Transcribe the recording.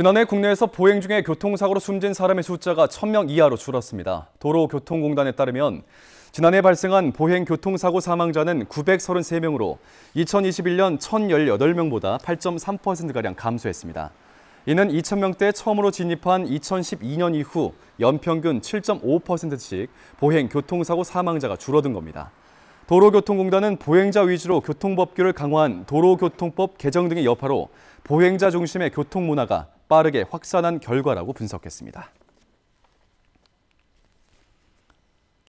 지난해 국내에서 보행 중에 교통사고로 숨진 사람의 숫자가 1000명 이하로 줄었습니다. 도로교통공단에 따르면 지난해 발생한 보행 교통사고 사망자는 933명으로 2021년 1018명보다 8.3%가량 감소했습니다. 이는 2000명대 처음으로 진입한 2012년 이후 연평균 7.5%씩 보행 교통사고 사망자가 줄어든 겁니다. 도로교통공단은 보행자 위주로 교통법규를 강화한 도로교통법 개정 등의 여파로 보행자 중심의 교통 문화가 빠르게 확산한 결과라고 분석했습니다.